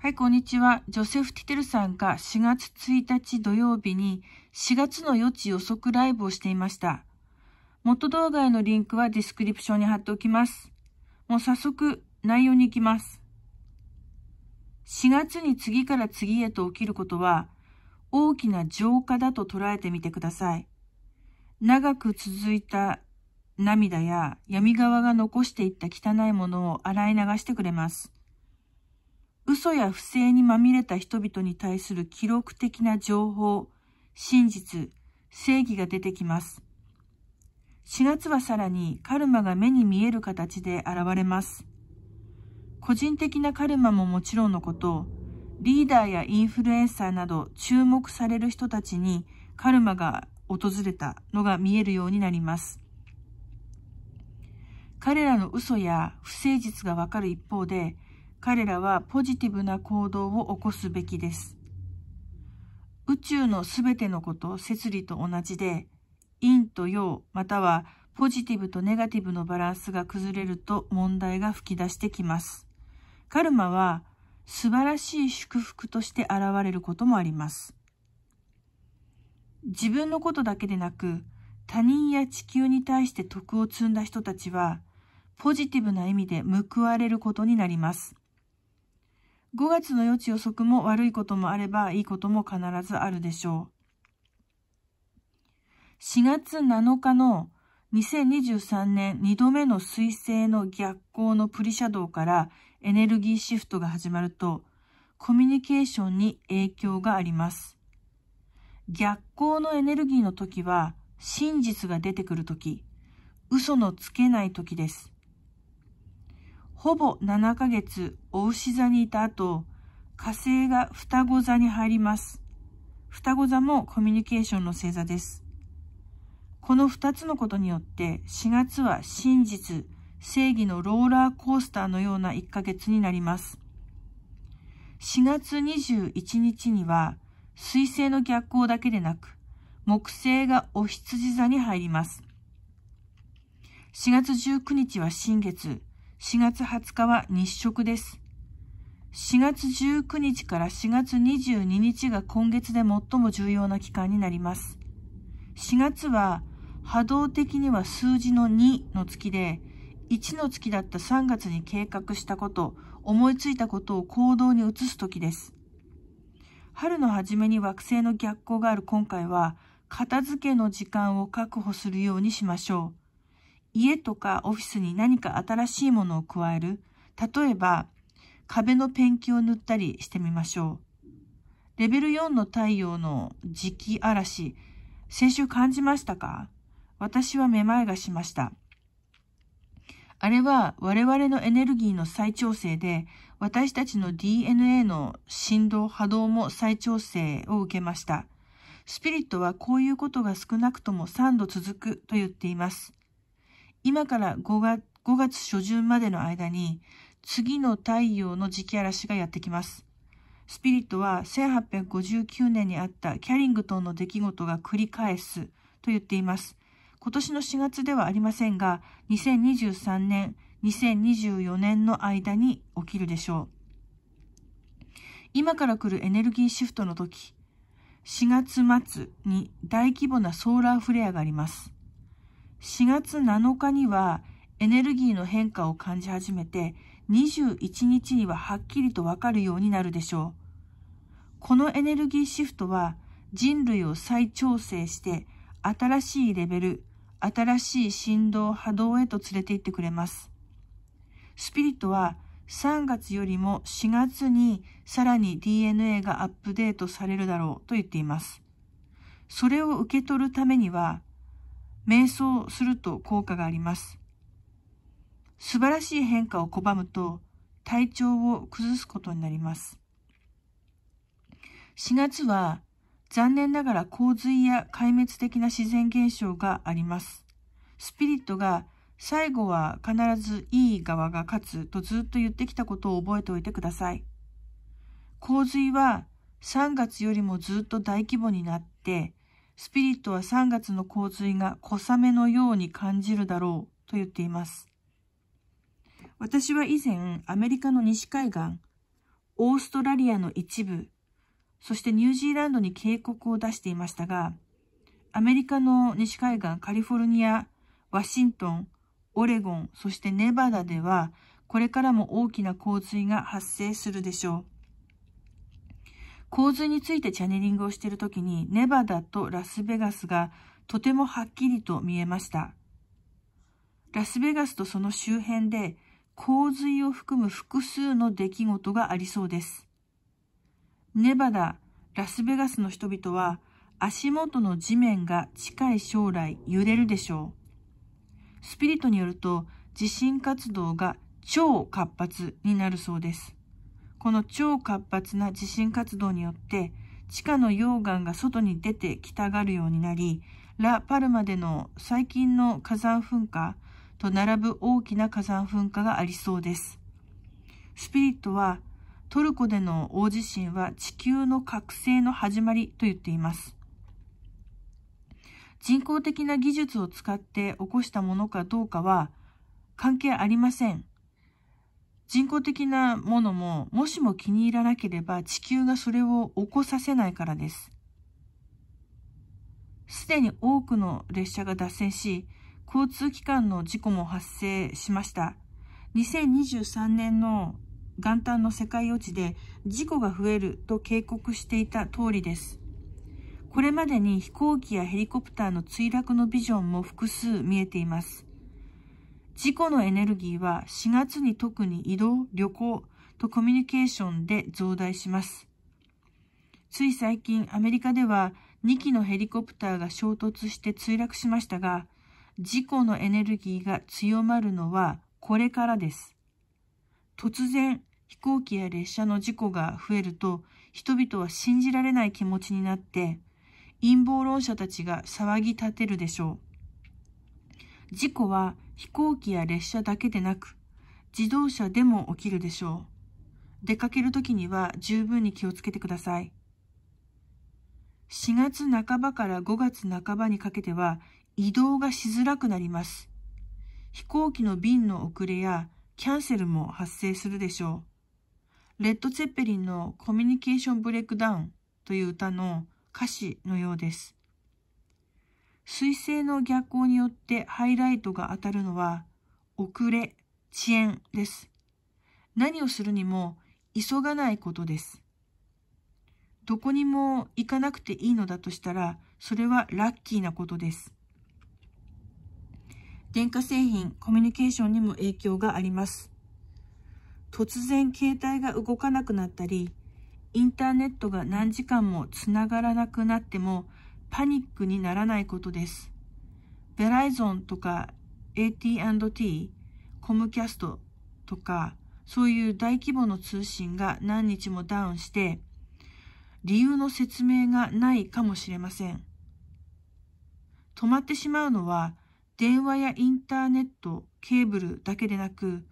はい、こんにちは。ジョセフ・ティテルさんが4月1日土曜日に4月の予知予測ライブをしていました。元動画へのリンクはディスクリプションに貼っておきます。もう早速内容に行きます。4月に次から次へと起きることは大きな浄化だと捉えてみてください。長く続いた涙や闇側が残していった汚いものを洗い流してくれます。嘘や不正にまみれた人々に対する記録的な情報、真実、正義が出てきます。4月はさらにカルマが目に見える形で現れます。個人的なカルマももちろんのこと、リーダーやインフルエンサーなど注目される人たちにカルマが訪れたのが見えるようになります。彼らの嘘や不誠実がわかる一方で、彼らはポジティブな行動を起こすべきです。宇宙のすべてのこと、摂理と同じで、陰と陽、またはポジティブとネガティブのバランスが崩れると問題が吹き出してきます。カルマは素晴らしい祝福として現れることもあります。自分のことだけでなく、他人や地球に対して徳を積んだ人たちは、ポジティブな意味で報われることになります。5月の予知予測も悪いこともあればいいことも必ずあるでしょう。4月7日の2023年2度目の彗星の逆行のプリシャドウからエネルギーシフトが始まると、コミュニケーションに影響があります。逆行のエネルギーの時は、真実が出てくる時、嘘のつけない時です。ほぼ7ヶ月、お牛座にいた後、火星が双子座に入ります。双子座もコミュニケーションの星座です。この2つのことによって4月は真実、正義のローラーコースターのような1ヶ月になります。4月21日には水星の逆行だけでなく木星がお羊座に入ります。4月19日は新月、4月20日は日食です。4月19日から4月22日が今月で最も重要な期間になります。4月は波動的には数字の2の月で、1の月だった3月に計画したこと、思いついたことを行動に移す時です。春の初めに惑星の逆行がある今回は、片付けの時間を確保するようにしましょう。家とかオフィスに何か新しいものを加える。例えば、壁のペンキを塗ったりしてみましょう。レベル4の太陽の磁気嵐、先週感じましたか私はめまいがしました。あれは我々のエネルギーの再調整で、私たちの DNA の振動波動も再調整を受けました。スピリットはこういうことが少なくとも3度続くと言っています。今から5月 ,5 月初旬までの間に次の太陽の時期嵐がやってきます。スピリットは1859年にあったキャリングトンの出来事が繰り返すと言っています。今年の4月ではありませんが、2023年、2024年の間に起きるでしょう。今から来るエネルギーシフトの時、4月末に大規模なソーラーフレアがあります。4月7日にはエネルギーの変化を感じ始めて、21日にははっきりとわかるようになるでしょう。このエネルギーシフトは人類を再調整して新しいレベル、新しい振動波動へと連れて行ってくれます。スピリットは3月よりも4月にさらに DNA がアップデートされるだろうと言っています。それを受け取るためには瞑想すると効果があります。素晴らしい変化を拒むと体調を崩すことになります。4月は残念ながら洪水や壊滅的な自然現象があります。スピリットが最後は必ずいい側が勝つとずっと言ってきたことを覚えておいてください。洪水は3月よりもずっと大規模になってスピリットは3月の洪水が小雨のように感じるだろうと言っています。私は以前、アメリカの西海岸、オーストラリアの一部、そしてニュージーランドに警告を出していましたが、アメリカの西海岸、カリフォルニア、ワシントン、オレゴン、そしてネバダでは、これからも大きな洪水が発生するでしょう。洪水についてチャネリングをしている時に、ネバダとラスベガスがとてもはっきりと見えました。ラスベガスとその周辺で、洪水を含む複数の出来事がありそうです。ネバダ、ラスベガスの人々は、足元の地面が近い将来揺れるでしょう。スピリットによると、地震活動が超活発になるそうです。この超活発な地震活動によって、地下の溶岩が外に出てきたがるようになり、ラ・パルマでの最近の火山噴火と並ぶ大きな火山噴火がありそうです。スピリットは、トルコでの大地震は地球の覚醒の始まりと言っています。人工的な技術を使って起こしたものかどうかは関係ありません。人工的なものも、もしも気に入らなければ地球がそれを起こさせないからです。すでに多くの列車が脱線し、交通機関の事故も発生しました。2023年の元旦の世界予知で事故が増えると警告していた通りです。これまでに飛行機やヘリコプターの墜落のビジョンも複数見えています。自己のエネルギーは4月に特に移動、旅行とコミュニケーションで増大します。つい最近、アメリカでは2機のヘリコプターが衝突して墜落しましたが、自己のエネルギーが強まるのはこれからです。突然、飛行機や列車の事故が増えると、人々は信じられない気持ちになって、陰謀論者たちが騒ぎ立てるでしょう。事故は飛行機や列車だけでなく、自動車でも起きるでしょう。出かけるときには十分に気をつけてください。4月半ばから5月半ばにかけては移動がしづらくなります。飛行機の便の遅れやキャンセルも発生するでしょう。レッド・ツェッペリンのコミュニケーション・ブレイクダウンという歌の歌詞のようです。水星の逆光によってハイライトが当たるのは遅れ、遅延です。何をするにも急がないことです。どこにも行かなくていいのだとしたら、それはラッキーなことです。電化製品、コミュニケーションにも影響があります。突然携帯が動かなくなったり、インターネットが何時間もつながらなくなってもパニックにならないことです。ベライゾンとか AT&T、コムキャストとか、そういう大規模の通信が何日もダウンして、理由の説明がないかもしれません。止まってしまうのは、電話やインターネット、ケーブルだけでなく、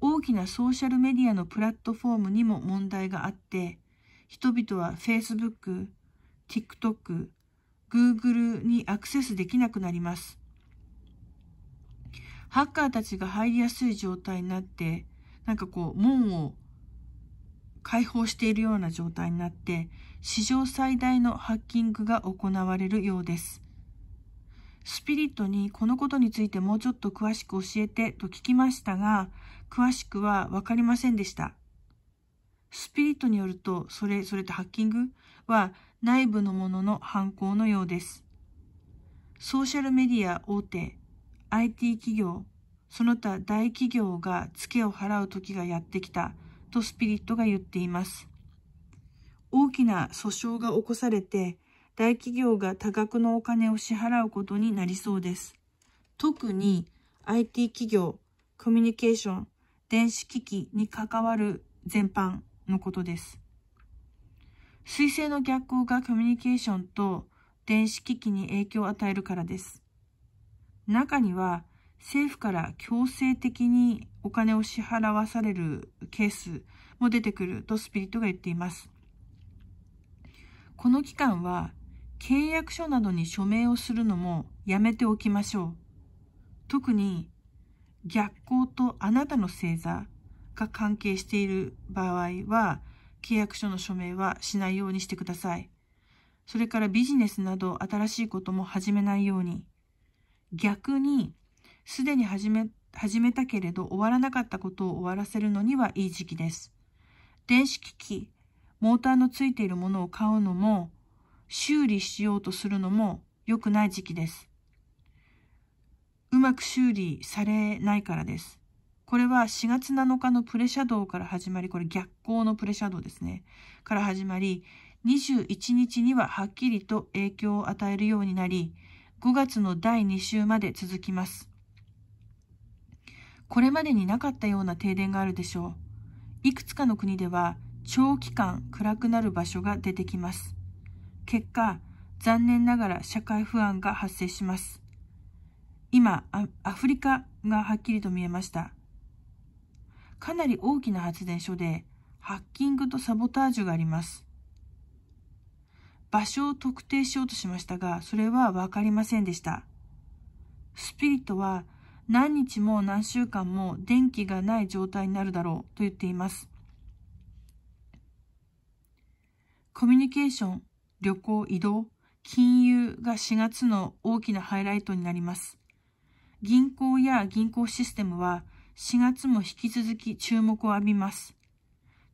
大きなソーシャルメディアのプラットフォームにも問題があって、人々は Facebook、TikTok、Google にアクセスできなくなります。ハッカーたちが入りやすい状態になって、なんかこう、門を開放しているような状態になって、史上最大のハッキングが行われるようです。スピリットにこのことについてもうちょっと詳しく教えてと聞きましたが、詳しくはわかりませんでした。スピリットによると、それ、それとハッキングは内部のものの犯行のようです。ソーシャルメディア大手、IT 企業、その他大企業がツケを払う時がやってきたとスピリットが言っています。大きな訴訟が起こされて、大企業が多額のお金を支払うことになりそうです。特に IT 企業、コミュニケーション、電子機器に関わる全般のことです。水星の逆行がコミュニケーションと電子機器に影響を与えるからです。中には政府から強制的にお金を支払わされるケースも出てくるとスピリットが言っています。この期間は契約書などに署名をするのもやめておきましょう。特に逆行とあなたの星座が関係している場合は契約書の署名はしないようにしてください。それからビジネスなど新しいことも始めないように。逆に、すでに始め、始めたけれど終わらなかったことを終わらせるのにはいい時期です。電子機器、モーターのついているものを買うのも、修理しようとするのも良くない時期です。うまく修理されないからです。これは4月7日のプレシャドウから始まり、これ逆光のプレシャドウですね。から始まり、21日にははっきりと影響を与えるようになり、5月の第2週まで続きます。これまでになかったような停電があるでしょう。いくつかの国では長期間暗くなる場所が出てきます。結果、残念ながら社会不安が発生します。今、アフリカがはっきりと見えました。かなり大きな発電所で、ハッキングとサボタージュがあります。場所を特定しようとしましたが、それはわかりませんでした。スピリットは何日も何週間も電気がない状態になるだろうと言っています。コミュニケーション、旅行、移動、金融が4月の大きなハイライトになります。銀行や銀行システムは4月も引き続き注目を浴びます。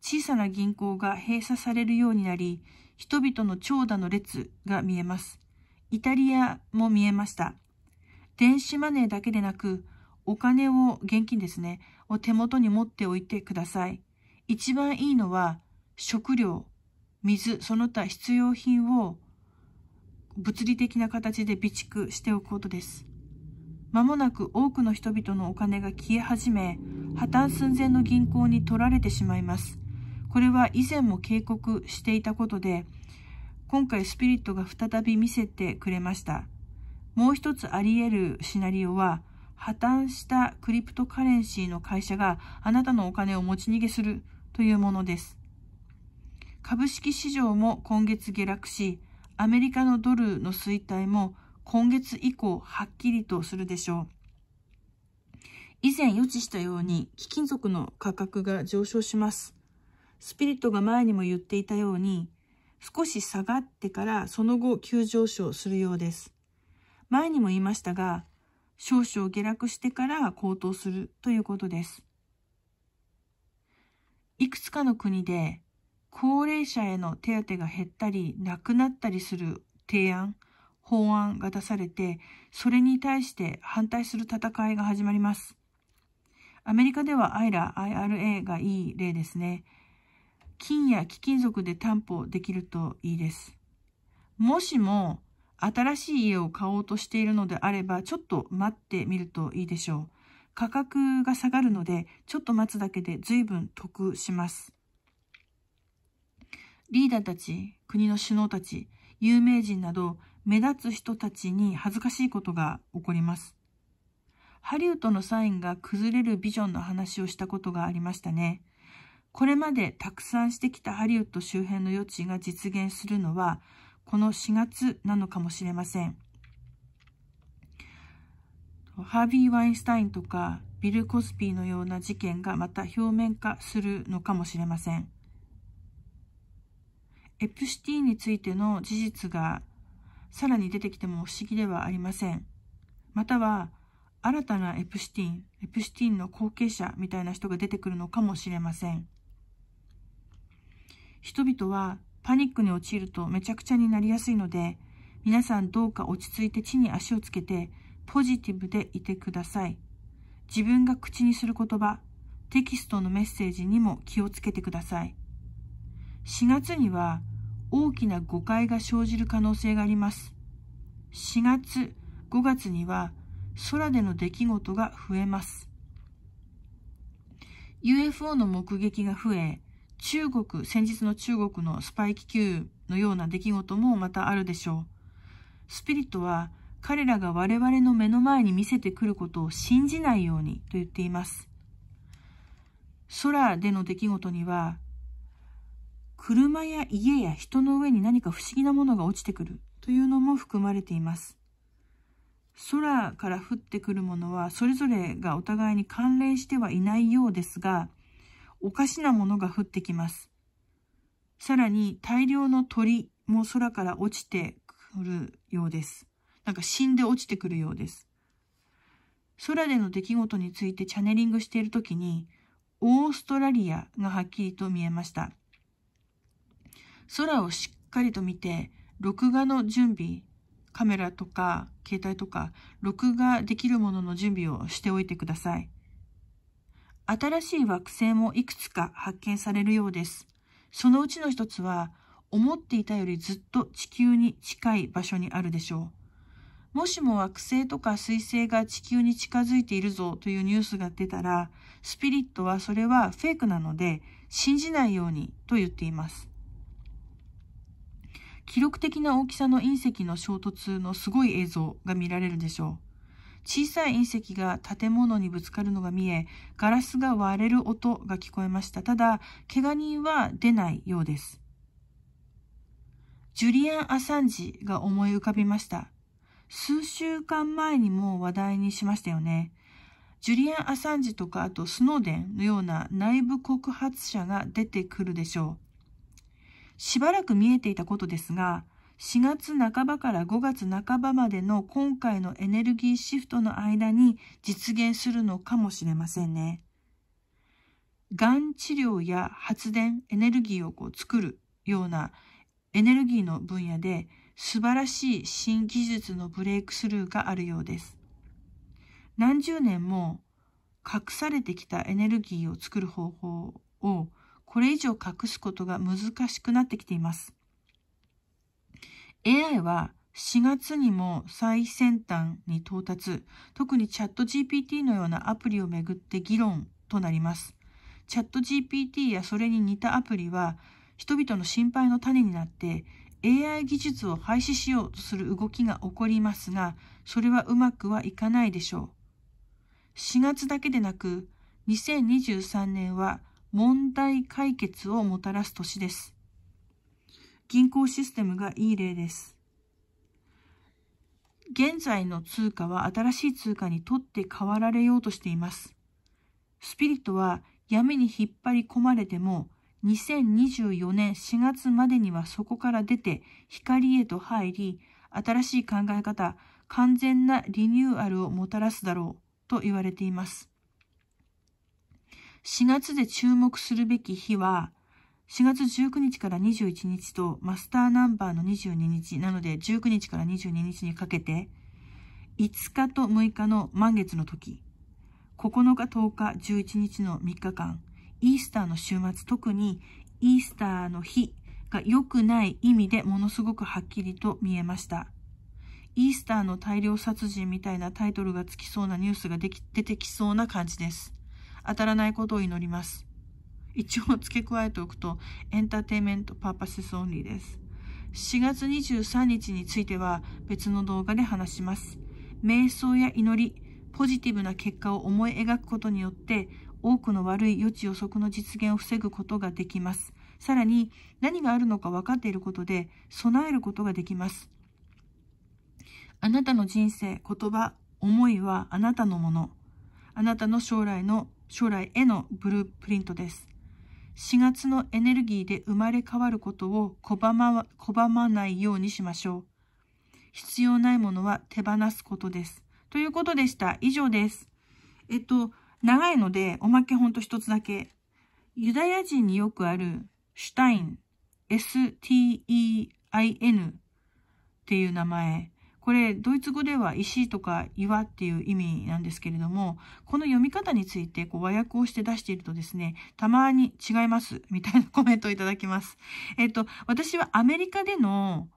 小さな銀行が閉鎖されるようになり、人々の長蛇の列が見えます。イタリアも見えました。電子マネーだけでなく、お金を、現金ですね、を手元に持っておいてください。一番いいのは、食料、水、その他必要品を物理的な形で備蓄しておくことです。間もなく多くの人々のお金が消え始め、破綻寸前の銀行に取られてしまいます。これは以前も警告していたことで、今回スピリットが再び見せてくれました。もう一つあり得るシナリオは、破綻したクリプトカレンシーの会社があなたのお金を持ち逃げするというものです。株式市場も今月下落し、アメリカのドルの衰退も今月以降はっきりとするでしょう。以前予知したように貴金属の価格が上昇します。スピリットが前にも言っていたように少し下がってからその後急上昇するようです。前にも言いましたが少々下落してから高騰するということです。いくつかの国で高齢者への手当が減ったりなくなったりする提案法案が出されて、それに対して反対する戦いが始まります。アメリカではアイラ IRA がいい例ですね。金や貴金属で担保できるといいです。もしも新しい家を買おうとしているのであれば、ちょっと待ってみるといいでしょう。価格が下がるので、ちょっと待つだけで随分得します。リーダーたち、国の首脳たち、有名人など、目立つ人たちに恥ずかしいことが起こります。ハリウッドのサインが崩れるビジョンの話をしたことがありましたね。これまでたくさんしてきたハリウッド周辺の余地が実現するのは、この4月なのかもしれません。ハービー・ワインスタインとかビル・コスピーのような事件がまた表面化するのかもしれません。エプシティについての事実がさらに出てきても不思議ではありません。または、新たなエプシティン、エプシティンの後継者みたいな人が出てくるのかもしれません。人々はパニックに陥るとめちゃくちゃになりやすいので、皆さんどうか落ち着いて地に足をつけて、ポジティブでいてください。自分が口にする言葉、テキストのメッセージにも気をつけてください。4月には大きな誤解が生じる可能性があります。4月、5月には空での出来事が増えます。UFO の目撃が増え、中国、先日の中国のスパイ気球のような出来事もまたあるでしょう。スピリットは彼らが我々の目の前に見せてくることを信じないようにと言っています。空での出来事には車や家や人の上に何か不思議なものが落ちてくるというのも含まれています。空から降ってくるものはそれぞれがお互いに関連してはいないようですが、おかしなものが降ってきます。さらに大量の鳥も空から落ちてくるようです。なんか死んで落ちてくるようです。空での出来事についてチャネリングしているときに、オーストラリアがはっきりと見えました。空をしっかりと見て、録画の準備、カメラとか携帯とか、録画できるものの準備をしておいてください。新しい惑星もいくつか発見されるようです。そのうちの一つは、思っていたよりずっと地球に近い場所にあるでしょう。もしも惑星とか水星が地球に近づいているぞというニュースが出たら、スピリットはそれはフェイクなので信じないようにと言っています。記録的な大きさの隕石の衝突のすごい映像が見られるでしょう。小さい隕石が建物にぶつかるのが見え、ガラスが割れる音が聞こえました。ただ、怪我人は出ないようです。ジュリアン・アサンジが思い浮かびました。数週間前にも話題にしましたよね。ジュリアン・アサンジとか、あとスノーデンのような内部告発者が出てくるでしょう。しばらく見えていたことですが、4月半ばから5月半ばまでの今回のエネルギーシフトの間に実現するのかもしれませんね。がん治療や発電、エネルギーをこう作るようなエネルギーの分野で素晴らしい新技術のブレイクスルーがあるようです。何十年も隠されてきたエネルギーを作る方法をこれ以上隠すことが難しくなってきています。AI は4月にも最先端に到達、特にチャット GPT のようなアプリをめぐって議論となります。チャット GPT やそれに似たアプリは人々の心配の種になって AI 技術を廃止しようとする動きが起こりますが、それはうまくはいかないでしょう。4月だけでなく、2023年は問題解決をもたらす年です。銀行システムがいい例です。現在の通貨は新しい通貨にとって変わられようとしています。スピリットは闇に引っ張り込まれても、2024年4月までにはそこから出て光へと入り、新しい考え方、完全なリニューアルをもたらすだろうと言われています。4月で注目するべき日は、4月19日から21日とマスターナンバーの22日、なので19日から22日にかけて、5日と6日の満月の時、9日、10日、11日の3日間、イースターの週末、特にイースターの日が良くない意味でものすごくはっきりと見えました。イースターの大量殺人みたいなタイトルがつきそうなニュースができ出てきそうな感じです。当たらないことを祈ります。一応付け加えておくと、エンターテイメントパーパスオンリーです。4月23日については別の動画で話します。瞑想や祈り、ポジティブな結果を思い描くことによって、多くの悪い予知予測の実現を防ぐことができます。さらに、何があるのか分かっていることで、備えることができます。あなたの人生、言葉、思いはあなたのもの。あなたの将来の将来へのブループリントです。4月のエネルギーで生まれ変わることを拒ま拒まないようにしましょう。必要ないものは手放すことです。ということでした。以上です。えっと、長いので、おまけほんと一つだけ。ユダヤ人によくある、シュタイン、S-T-E-I-N っていう名前。これドイツ語では石とか岩っていう意味なんですけれどもこの読み方についてこう和訳をして出しているとですねたまに違いますみたいなコメントをいただきます。えっと私はアメリカでの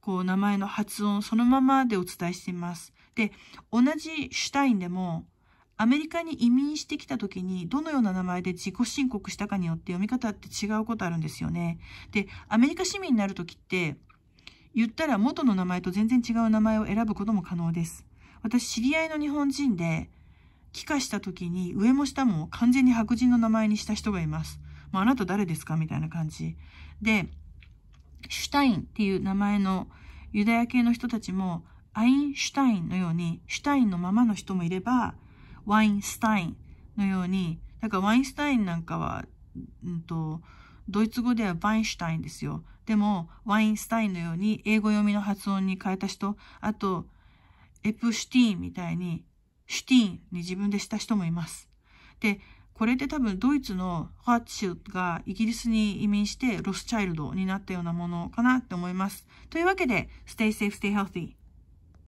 こう名前の発音そのままでお伝えしています。で同じシュタインでもアメリカに移民してきた時にどのような名前で自己申告したかによって読み方って違うことあるんですよね。で、アメリカ市民になる時って言ったら元の名前と全然違う名前を選ぶことも可能です。私、知り合いの日本人で、帰化した時に上も下も完全に白人の名前にした人がいます。まあ、あなた誰ですかみたいな感じ。で、シュタインっていう名前のユダヤ系の人たちも、アインシュタインのように、シュタインのままの人もいれば、ワインスタインのように、だからワインスタインなんかは、うんと、ドイツ語ではバインシュタインですよ。でも、ワインスタインのように英語読みの発音に変えた人、あと、エプシュティーンみたいに、シュティーンに自分でした人もいます。で、これって多分ドイツのハッチュがイギリスに移民してロスチャイルドになったようなものかなって思います。というわけで、Stay safe, stay healthy.